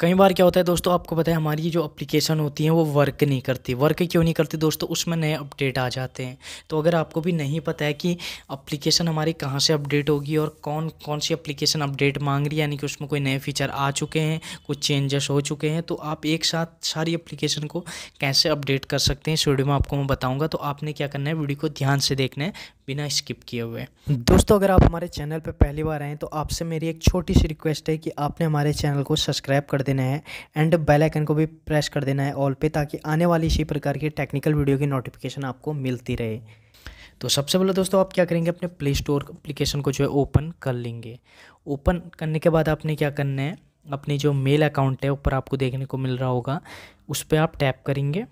कई बार क्या होता है दोस्तों आपको पता है हमारी जो एप्लीकेशन होती है वो वर्क नहीं करती वर्क क्यों नहीं करती दोस्तों उसमें नए अपडेट आ जाते हैं तो अगर आपको भी नहीं पता है कि एप्लीकेशन हमारी कहाँ से अपडेट होगी और कौन कौन सी एप्लीकेशन अपडेट मांग रही है यानी कि उसमें कोई नए फीचर आ चुके हैं कुछ चेंजेस हो चुके हैं तो आप एक साथ सारी अप्लीकेशन को कैसे अपडेट कर सकते हैं इस वीडियो में आपको मैं बताऊँगा तो आपने क्या करना है वीडियो को ध्यान से देखना है बिना स्किप किए हुए दोस्तों अगर आप हमारे चैनल पर पहली बार आएँ तो आपसे मेरी एक छोटी सी रिक्वेस्ट है कि आपने हमारे चैनल को सब्सक्राइब कर देना है एंड बेल आइकन को भी प्रेस कर देना है ऑल पे ताकि आने वाली इसी प्रकार की टेक्निकल वीडियो की नोटिफिकेशन आपको मिलती रहे तो सबसे पहले दोस्तों आप क्या करेंगे अपने प्ले स्टोर एप्लीकेशन को जो है ओपन कर लेंगे ओपन करने के बाद आपने क्या करना है अपनी जो मेल अकाउंट है ऊपर आपको देखने को मिल रहा होगा उस पर आप टैप करेंगे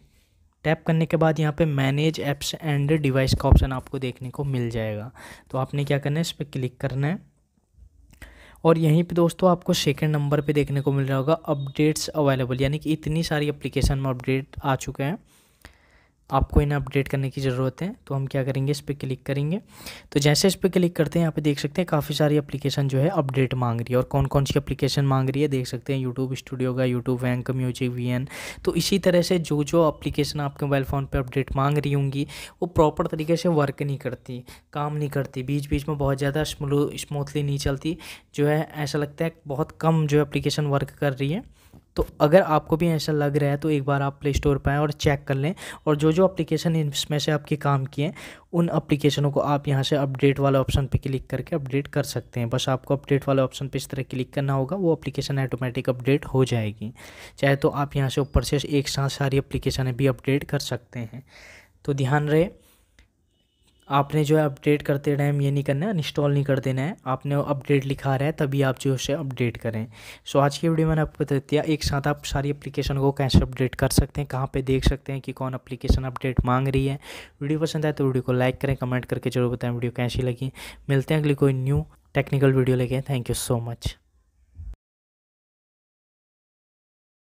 टैप करने के बाद यहाँ पे मैनेज एप्स एंड डिवाइस का ऑप्शन आपको देखने को मिल जाएगा तो आपने क्या करना है इस पर क्लिक करना है और यहीं पे दोस्तों आपको सेकंड नंबर पे देखने को मिल रहा होगा अपडेट्स अवेलेबल यानी कि इतनी सारी एप्लीकेशन में अपडेट आ चुके हैं आपको इन्हें अपडेट करने की ज़रूरत है तो हम क्या करेंगे इस पर क्लिक करेंगे तो जैसे इस पर क्लिक करते हैं यहाँ पे देख सकते हैं काफ़ी सारी एप्लीकेशन जो है अपडेट मांग रही है और कौन कौन सी एप्लीकेशन मांग रही है देख सकते हैं यूट्यूब स्टूडियो का यूट्यूब वैंक म्यूजिक वी एन तो इसी तरह से जो जो अप्लीकेशन आपके मोबाइल फ़ोन पर अपडेट मांग रही होंगी वो प्रॉपर तरीके से वर्क नहीं करती काम नहीं करती बीच बीच में बहुत ज़्यादा स्मूथली नहीं चलती जो है ऐसा लगता है बहुत कम जो एप्लीकेशन वर्क कर रही है तो अगर आपको भी ऐसा लग रहा है तो एक बार आप प्ले स्टोर पर आएँ और चेक कर लें और जो जो एप्लीकेशन इसमें से आपके काम किए हैं उन एप्लीकेशनों को आप यहाँ से अपडेट वाले ऑप्शन पर क्लिक करके अपडेट कर सकते हैं बस आपको अपडेट वाले ऑप्शन पर इस तरह क्लिक करना होगा वो एप्लीकेशन ऑटोमेटिक अपडेट हो जाएगी चाहे तो आप यहाँ से ऊपर से एक साथ सारी एप्लीकेशन भी अपडेट कर सकते हैं तो ध्यान रहे आपने जो है अपडेट करते टाइम ये नहीं करना है इंस्टॉल नहीं कर देना है आपने अपडेट लिखा रहा है तभी आप जो है अपडेट करें सो आज की वीडियो मैंने आपको बता दिया एक साथ आप सारी एप्लीकेशन को कैसे अपडेट कर सकते हैं कहाँ पे देख सकते हैं कि कौन एप्लीकेशन अपडेट मांग रही है वीडियो पसंद आए तो वीडियो को लाइक करें कमेंट करके जरूर बताएं वीडियो कैसी लगी मिलते हैं अगली कोई न्यू टेक्निकल वीडियो लेके थैंक यू सो मच